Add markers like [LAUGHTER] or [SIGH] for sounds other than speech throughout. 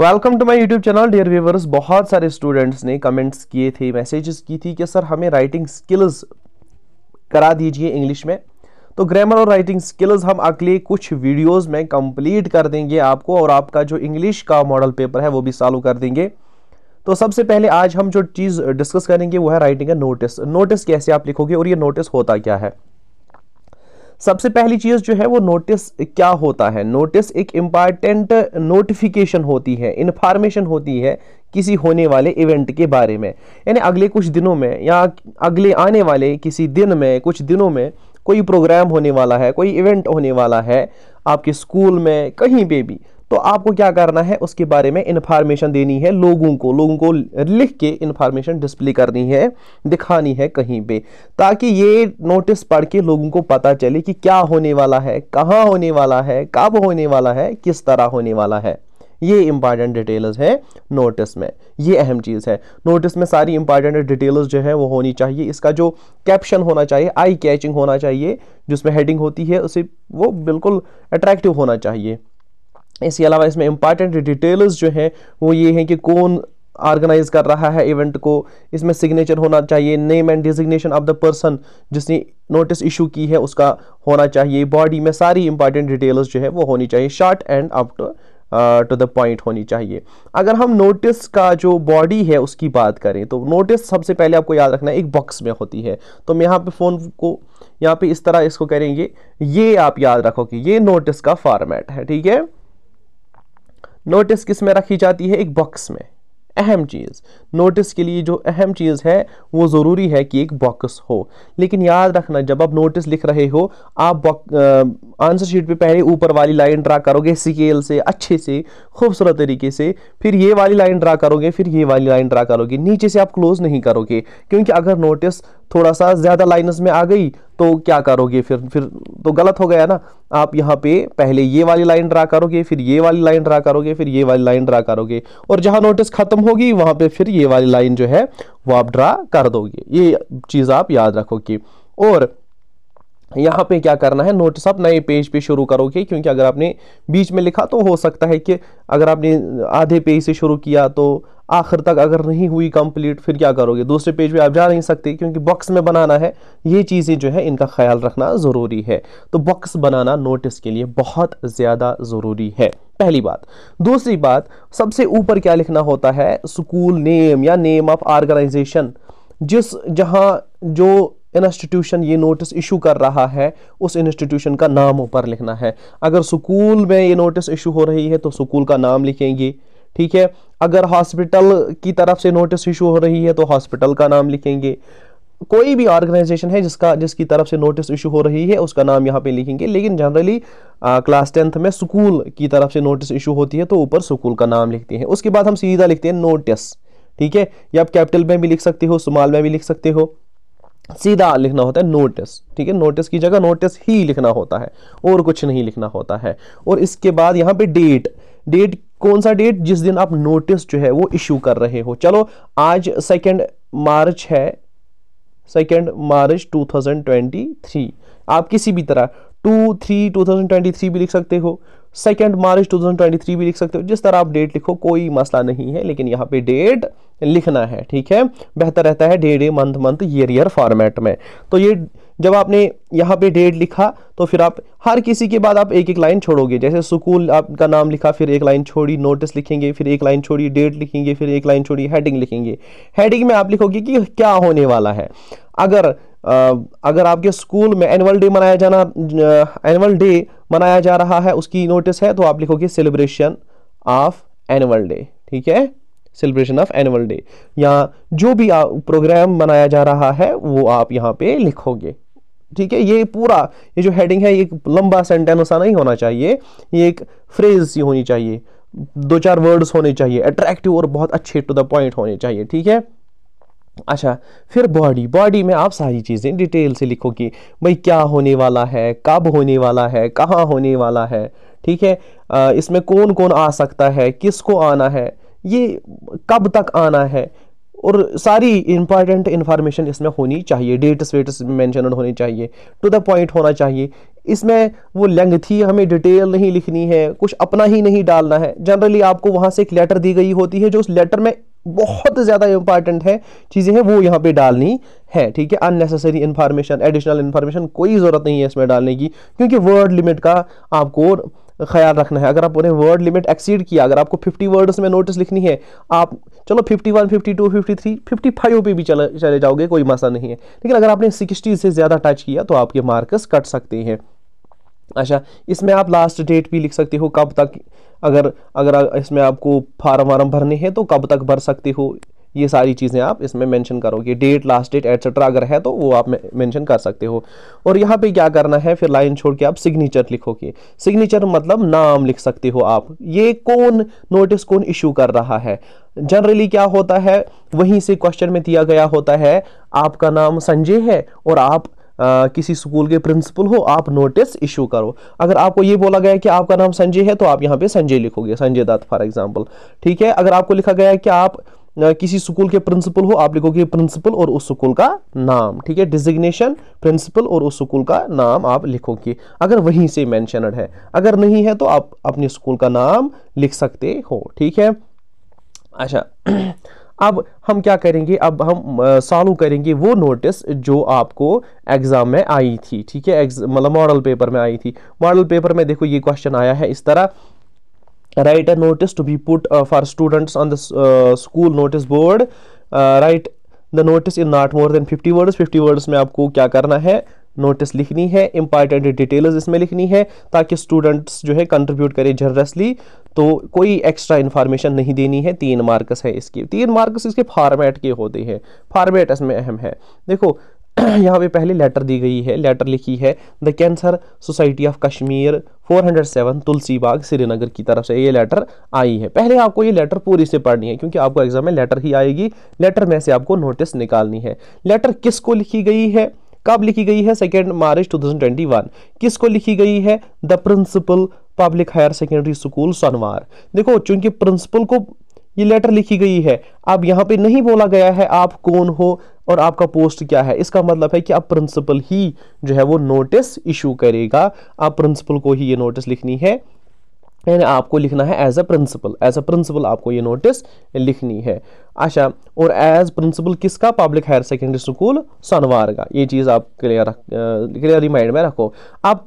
welcome to my YouTube channel dear viewers बहुत सारे students ने कमेंट्स किए थे मैसेजेस की थी कि सर हमें राइटिंग स्किल्स करा दीजिए इंग्लिश में तो ग्रामर और राइटिंग स्किल्स हम अगले कुछ वीडियोस में कंप्लीट कर देंगे आपको और आपका जो इंग्लिश का मॉडल पेपर है वो भी सॉल्व कर देंगे तो सबसे पहले आज हम जो चीज़ डिस्कस करेंगे वो है राइटिंग का नोटिस नोटिस कैसे आप लिखोगे और ये नोटिस होता क्या है सबसे पहली चीज़ जो है वो नोटिस क्या होता है नोटिस एक इंपॉर्टेंट नोटिफिकेशन होती है इंफॉर्मेशन होती है किसी होने वाले इवेंट के बारे में यानी अगले कुछ दिनों में या अगले आने वाले किसी दिन में कुछ दिनों में कोई प्रोग्राम होने वाला है कोई इवेंट होने वाला है आपके स्कूल में कहीं पे भी तो आपको क्या करना है उसके बारे में इन्फॉर्मेशन देनी है लोगों को लोगों को लिख के इन्फॉर्मेशन डिस्प्ले करनी है दिखानी है कहीं पे ताकि ये नोटिस पढ़ के लोगों को पता चले कि क्या होने वाला है कहाँ होने वाला है कब होने वाला है किस तरह होने वाला है ये इंपॉर्टेंट डिटेल्स है नोटिस में ये अहम चीज़ है नोटिस में सारी इंपॉर्टेंट डिटेल्स जो है वो होनी चाहिए इसका जो कैप्शन होना चाहिए आई कैचिंग होना चाहिए जिसमें हेडिंग होती है उसे वो बिल्कुल अट्रैक्टिव होना चाहिए इसके अलावा इसमें इंपॉर्टेंट डिटेल्स जो हैं वो ये हैं कि कौन ऑर्गेनाइज कर रहा है इवेंट को इसमें सिग्नेचर होना चाहिए name and designation of the person जिसने नोटिस इशू की है उसका होना चाहिए बॉडी में सारी इंपॉर्टेंट डिटेल्स जो है वो होनी चाहिए short and up to the point होनी चाहिए अगर हम नोटिस का जो बॉडी है उसकी बात करें तो नोटिस सबसे पहले आपको याद रखना है एक बॉक्स में होती है तो मैं यहाँ पे फ़ोन को यहाँ पे इस तरह इसको करेंगे ये आप याद रखो कि ये नोटिस का फॉर्मेट है ठीक है नोटिस किस में रखी जाती है एक बॉक्स में अहम चीज़ नोटिस के लिए जो अहम चीज़ है वो ज़रूरी है कि एक बॉक्स हो लेकिन याद रखना जब आप नोटिस लिख रहे हो आप आंसर शीट पे पहले ऊपर वाली लाइन ड्रा करोगे स्केल से अच्छे से खूबसूरत तरीके से फिर ये वाली लाइन ड्रा करोगे फिर ये वाली लाइन ड्रा करोगे नीचे से आप क्लोज़ नहीं करोगे क्योंकि अगर नोटिस थोड़ा सा ज़्यादा लाइनस में आ गई तो क्या करोगे फिर फिर तो गलत हो गया ना आप यहाँ पे पहले ये वाली लाइन ड्रा करोगे फिर ये वाली लाइन ड्रा करोगे फिर ये वाली लाइन ड्रा करोगे और जहाँ नोटिस खत्म होगी वहाँ पे फिर ये वाली लाइन जो है वो आप ड्रा कर दोगे ये चीज़ आप याद रखोगे और यहाँ पे क्या करना है नोटिस आप नए पेज पे शुरू करोगे क्योंकि अगर आपने बीच में लिखा तो हो सकता है कि अगर आपने आधे पेज से शुरू किया तो आखिर तक अगर नहीं हुई कंप्लीट फिर क्या करोगे दूसरे पेज पे आप जा नहीं सकते क्योंकि बॉक्स में बनाना है ये चीज़ें जो है इनका ख्याल रखना ज़रूरी है तो बॉक्स बनाना नोटिस के लिए बहुत ज़्यादा ज़रूरी है पहली बात दूसरी बात सबसे ऊपर क्या लिखना होता है स्कूल नेम या नेम ऑफ ऑर्गेनाइजेशन जिस जहाँ जो इंस्टीट्यूशन ये नोटिस इशू कर रहा है उस इंस्टीट्यूशन का नाम ऊपर लिखना है अगर स्कूल में ये नोटिस इशू हो रही है तो स्कूल का नाम लिखेंगे ठीक है अगर हॉस्पिटल की तरफ से नोटिस इशू हो रही है तो हॉस्पिटल का नाम लिखेंगे कोई भी ऑर्गेनाइजेशन है जिसका जिसकी तरफ से नोटिस इशू हो रही है उसका नाम यहाँ पे लिखेंगे लेकिन जनरली क्लास टेंथ में स्कूल की तरफ से नोटिस इशू होती है तो ऊपर स्कूल का नाम लिखते हैं उसके बाद हम सीधा लिखते हैं नोटिस ठीक है या आप कैपिटल में भी लिख सकते हो स्मॉल में भी लिख सकते हो सीधा लिखना होता है नोटिस ठीक है नोटिस की जगह नोटिस ही लिखना होता है और कुछ नहीं लिखना होता है और इसके बाद यहाँ पे डेट डेट कौन सा डेट जिस दिन आप नोटिस जो है वो इशू कर रहे हो चलो आज सेकेंड मार्च है सेकेंड मार्च 2023 आप किसी भी तरह two three two thousand twenty three भी लिख सकते हो सेकेंड मार्च 2023 भी लिख सकते हो जिस तरह आप डेट लिखो कोई मसला नहीं है लेकिन यहाँ पे डेट लिखना है ठीक है बेहतर रहता है day day month month year year format में तो ये जब आपने यहाँ पे डेट लिखा तो फिर आप हर किसी के बाद आप एक एक लाइन छोड़ोगे जैसे स्कूल आपका नाम लिखा फिर एक लाइन छोड़ी नोटिस लिखेंगे फिर एक लाइन छोड़ी डेट लिखेंगे फिर एक लाइन छोड़ी हेडिंग लिखेंगे हेडिंग में आप लिखोगे कि क्या होने वाला है अगर अगर आपके स्कूल में एनुअल डे मनाया जाना एनुअल डे मनाया जा रहा है उसकी नोटिस है तो आप लिखोगे सेलिब्रेशन ऑफ एनुअल डे ठीक है सेलिब्रेशन ऑफ एनुअल डे या जो भी प्रोग्राम मनाया जा रहा है वो आप यहाँ पे लिखोगे ठीक है ये पूरा ये जो हेडिंग है ये एक लंबा सेंटेंस ऐसा नहीं होना चाहिए ये एक फ्रेज सी होनी चाहिए दो चार वर्ड्स होने चाहिए अट्रैक्टिव और बहुत अच्छे टू द पॉइंट होने चाहिए ठीक है अच्छा फिर बॉडी बॉडी में आप सारी चीज़ें डिटेल से लिखोगे भाई क्या होने वाला है कब होने वाला है कहाँ होने वाला है ठीक है इसमें कौन कौन आ सकता है किसको आना है ये कब तक आना है और सारी इंपॉर्टेंट इन्फॉर्मेशन इसमें होनी चाहिए डेट्स वेट्स मैंशन होनी चाहिए टू द पॉइंट होना चाहिए इसमें वो लेंथ हमें डिटेल नहीं लिखनी है कुछ अपना ही नहीं डालना है जनरली आपको वहाँ से एक लेटर दी गई होती है जो उस लेटर में बहुत ज़्यादा इंपॉर्टेंट है चीज़ें हैं वो यहाँ पे डालनी है ठीक है अननेसेसरी इन्फॉर्मेशन एडिशनल इन्फॉर्मेशन कोई ज़रूरत नहीं है इसमें डालने की क्योंकि वर्ड लिमिट का आपको ख्याल रखना है अगर आप उन्हें वर्ड लिमिट एक्सीड किया अगर आपको 50 वर्ड्स में नोटिस लिखनी है आप चलो 51, 52, 53, 55 पे भी चले चले जाओगे कोई मसा नहीं है लेकिन अगर आपने 60 से ज़्यादा टच किया तो आपके मार्क्स कट सकते हैं अच्छा इसमें आप लास्ट डेट भी लिख सकते हो कब तक अगर अगर इसमें आपको फार्म वार्म भरने हैं तो कब तक भर सकते हो ये सारी चीज़ें आप इसमें मेंशन करोगे डेट लास्ट डेट एट्सेट्रा अगर है तो वो आप मेंशन कर सकते हो और यहाँ पे क्या करना है फिर लाइन छोड़ के आप सिग्नेचर लिखोगे सिग्नेचर मतलब नाम लिख सकते हो आप ये कौन नोटिस कौन इशू कर रहा है जनरली क्या होता है वहीं से क्वेश्चन में दिया गया होता है आपका नाम संजय है और आप आ, किसी स्कूल के प्रिंसिपल हो आप नोटिस इशू करो अगर आपको ये बोला गया कि आपका नाम संजय है तो आप यहाँ पे संजय लिखोगे संजय दत्त फॉर एग्जाम्पल ठीक है अगर आपको लिखा गया है कि आप किसी स्कूल के प्रिंसिपल हो आप लिखोगे प्रिंसिपल और उस स्कूल का नाम ठीक है डिजिग्नेशन प्रिंसिपल और उस स्कूल का नाम आप लिखोगे अगर वहीं से मैंशनड है अगर नहीं है तो आप अपने स्कूल का नाम लिख सकते हो ठीक है अच्छा [CLEARS THROAT] अब हम क्या करेंगे अब हम सॉल्व करेंगे वो नोटिस जो आपको एग्ज़ाम में आई थी ठीक है मतलब मॉडल पेपर में आई थी मॉडल पेपर में देखो ये क्वेश्चन आया है इस तरह write a notice to be put for students on the school notice board write the notice in not more than fifty words fifty words में आपको क्या करना है नोटिस लिखनी है इंपॉर्टेंट डिटेल्स इसमें लिखनी है ताकि स्टूडेंट्स जो है कंट्रीब्यूट करें जनरसली तो कोई एक्स्ट्रा इन्फॉर्मेशन नहीं देनी है तीन मार्क्स है इसकी तीन मार्क्स इसके फार्मेट के होते हैं फार्मेट इसमें अहम है देखो [CLEARS THROAT] यहाँ पे पहले लेटर दी गई है लेटर लिखी है the cancer society of Kashmir 407 Tulsibagh Srinagar की तरफ से ये लेटर आई है पहले आपको ये लेटर पूरी से पढ़नी है क्योंकि आपको एग्जाम में लेटर ही आएगी लेटर में से आपको नोटिस निकालनी है लेटर किसको लिखी गई है कब लिखी गई है सेकेंड मार्च 2021 किसको लिखी गई है the principal public higher secondary school Sonwar देखो चूंकि प्रिंसिपल को ये लेटर लिखी गई है अब यहाँ पे नहीं बोला गया है आप कौन हो और आपका पोस्ट क्या है इसका मतलब है कि अब प्रिंसिपल ही जो है वो नोटिस इशू करेगा आप प्रिंसिपल को ही ये नोटिस लिखनी है यानी आपको लिखना है as a principal as a principal आपको ये नोटिस लिखनी है अच्छा और एज प्रिंसिपल किसका public higher secondary school Sonwar का ये चीज़ आप क्लियर रख क्लियरली माइंड में रखो अब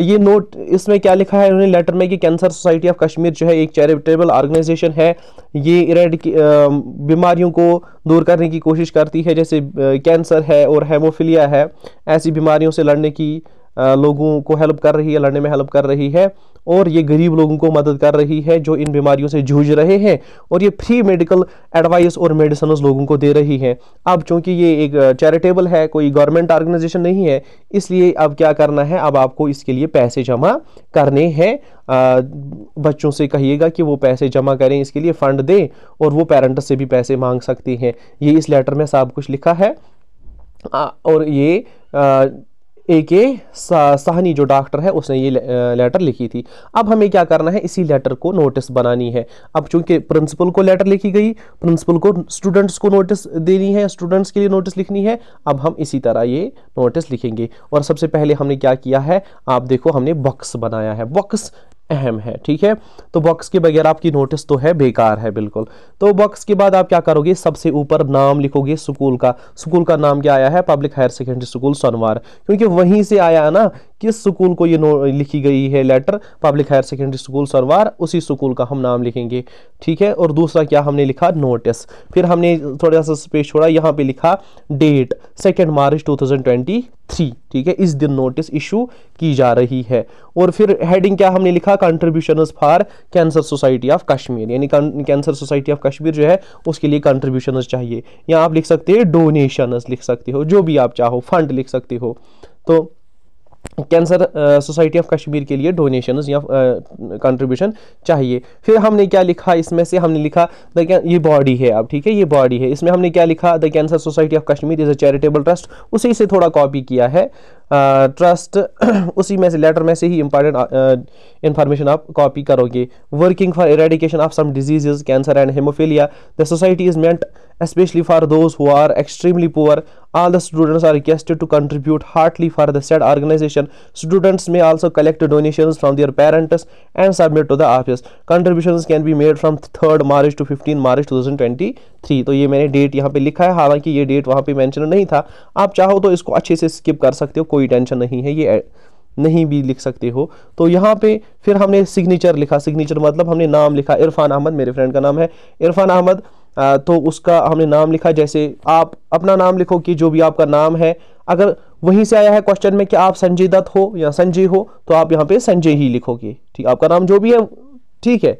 ये नोट इसमें क्या लिखा है उन्होंने लेटर में कि कैंसर सोसाइटी ऑफ कश्मीर जो है एक चैरिटेबल ऑर्गेनाइजेशन है ये इरेड बीमारियों को दूर करने की कोशिश करती है जैसे कैंसर है और हेमोफिलिया है ऐसी बीमारियों से लड़ने की लोगों को हेल्प कर रही है लड़ने में हेल्प कर रही है और ये गरीब लोगों को मदद कर रही है जो इन बीमारियों से जूझ रहे हैं और ये फ्री मेडिकल एडवाइस और मेडिसन लोगों को दे रही है अब चूंकि ये एक चैरिटेबल है कोई गवर्नमेंट ऑर्गेनाइजेशन नहीं है इसलिए अब क्या करना है अब आपको इसके लिए पैसे जमा करने हैं बच्चों से कहिएगा कि वो पैसे जमा करें इसके लिए फ़ंड दें और वो पेरेंट्स से भी पैसे मांग सकती हैं ये इस लेटर में सब कुछ लिखा है और ये ए के साहनी जो डॉक्टर है उसने ये लेटर लिखी थी अब हमें क्या करना है इसी लेटर को नोटिस बनानी है अब चूंकि प्रिंसिपल को लेटर लिखी गई प्रिंसिपल को स्टूडेंट्स को नोटिस देनी है स्टूडेंट्स के लिए नोटिस लिखनी है अब हम इसी तरह ये नोटिस लिखेंगे और सबसे पहले हमने क्या किया है आप देखो हमने बॉक्स बनाया है बॉक्स अहम है ठीक है तो बॉक्स के बगैर आपकी नोटिस तो है बेकार है बिल्कुल तो बॉक्स के बाद आप क्या करोगे सबसे ऊपर नाम लिखोगे स्कूल का स्कूल का नाम क्या आया है public higher secondary school Sonwar क्योंकि वहीं से आया है ना किस स्कूल को ये लिखी गई है letter public higher secondary school Sonwar उसी स्कूल का हम नाम लिखेंगे ठीक है और दूसरा क्या हमने लिखा नोटिस फिर हमने थोड़ा सा स्पेस छोड़ा यहाँ पे लिखा डेट सेकेंड मार्च 2023 ठीक है इस दिन नोटिस इशू की जा रही है और फिर हेडिंग क्या हमने लिखा contribution for cancer society of Kashmir यानी कैंसर सोसाइटी ऑफ कश्मीर जो है उसके लिए कंट्रीब्यूशन चाहिए या आप लिख सकते हैं डोनेशन लिख सकते हो जो भी आप चाहो फंड लिख सकते हो तो कैंसर सोसाइटी ऑफ कश्मीर के लिए डोनेशंस या कंट्रीब्यूशन uh, चाहिए फिर हमने क्या लिखा इसमें से हमने लिखा द ये बॉडी है अब ठीक है ये बॉडी है इसमें हमने क्या लिखा the cancer society of Kashmir is a charitable trust उसी से थोड़ा कॉपी किया है ट्रस्ट [CLEARS THROAT] उसी में से लेटर में से ही इंपॉर्टेंट इंफॉर्मेशन आप कॉपी करोगे working for eradication of some diseases cancer and haemophilia the society is meant especially for those who are extremely poor all the students are requested to contribute heartily for the said organisation students may also collect donation from their parents and submit to the office contribution can be made from third March to fifteen March two thousand twenty three तो ये मैंने date यहाँ पे लिखा है हालांकि ये date वहाँ पे मैंशन नहीं था आप चाहो तो इसको अच्छे से स्किप कर सकते हो कोई कोई टेंशन नहीं है ये नहीं भी लिख सकते हो तो यहाँ पे फिर हमने सिग्नेचर लिखा सिग्नेचर मतलब हमने नाम लिखा इरफान अहमद मेरे फ्रेंड का नाम है इरफान अहमद तो उसका हमने नाम लिखा जैसे आप अपना नाम लिखो कि जो भी आपका नाम है अगर वहीं से आया है क्वेश्चन में कि आप संजय दत्त हो या संजय हो तो आप यहाँ पे संजय ही लिखोगे ठीक आपका नाम जो भी है ठीक है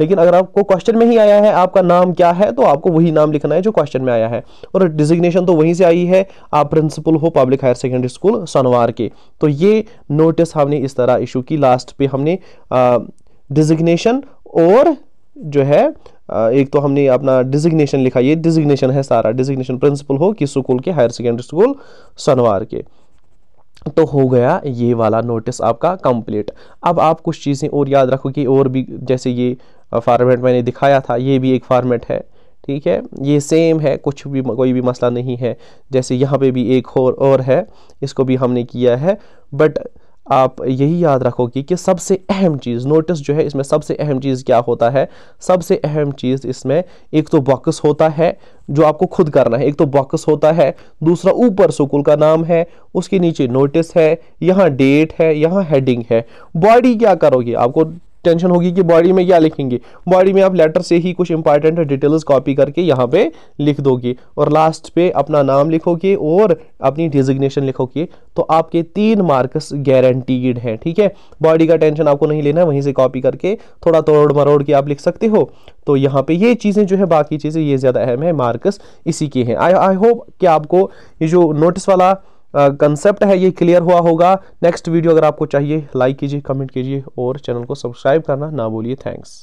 लेकिन अगर आपको क्वेश्चन में ही आया है आपका नाम क्या है तो आपको वही नाम लिखना है जो क्वेश्चन में आया है और डिजिग्नेशन तो वहीं से आई है आप प्रिंसिपल हो public higher secondary school Sanawar के तो ये नोटिस हमने इस तरह इशू की लास्ट पे हमने डिजिग्नेशन और जो है एक तो हमने अपना डिजिग्नेशन लिखा ये डिजिग्नेशन है सारा डिजिग्नेशन प्रिंसिपल हो किस स्कूल के हायर सेकेंडरी स्कूल सनवार के तो हो गया ये वाला नोटिस आपका कंप्लीट अब आप कुछ चीज़ें और याद रखो कि और भी जैसे ये फार्मेट मैंने दिखाया था ये भी एक फार्मेट है ठीक है ये सेम है कुछ भी कोई भी मसला नहीं है जैसे यहाँ पे भी एक और और है इसको भी हमने किया है बट आप यही याद रखोगे कि सबसे अहम चीज़ नोटिस जो है इसमें सबसे अहम चीज़ क्या होता है सबसे अहम चीज़ इसमें एक तो बॉक्स होता है जो आपको खुद करना है एक तो बॉक्स होता है दूसरा ऊपर स्कूल का नाम है उसके नीचे नोटिस है यहाँ डेट है यहाँ हेडिंग है बॉडी क्या करोगे आपको टेंशन होगी कि बॉडी में क्या लिखेंगे बॉडी में आप लेटर से ही कुछ इंपॉर्टेंट डिटेल्स कॉपी करके यहाँ पे लिख दोगे और लास्ट पे अपना नाम लिखोगे और अपनी डिजिग्नेशन लिखोगे तो आपके तीन मार्क्स गारंटीड हैं ठीक है बॉडी का टेंशन आपको नहीं लेना है वहीं से कॉपी करके थोड़ा तोड़ मरोड़ के आप लिख सकते हो तो यहाँ पे ये चीज़ें जो है बाकी चीज़ें ये ज़्यादा अहम है मार्क्स इसी के हैं आई आई होप कि आपको ये जो नोटिस वाला कंसेप्ट है ये क्लियर हुआ होगा नेक्स्ट वीडियो अगर आपको चाहिए लाइक कीजिए कमेंट कीजिए और चैनल को सब्सक्राइब करना ना भूलिए थैंक्स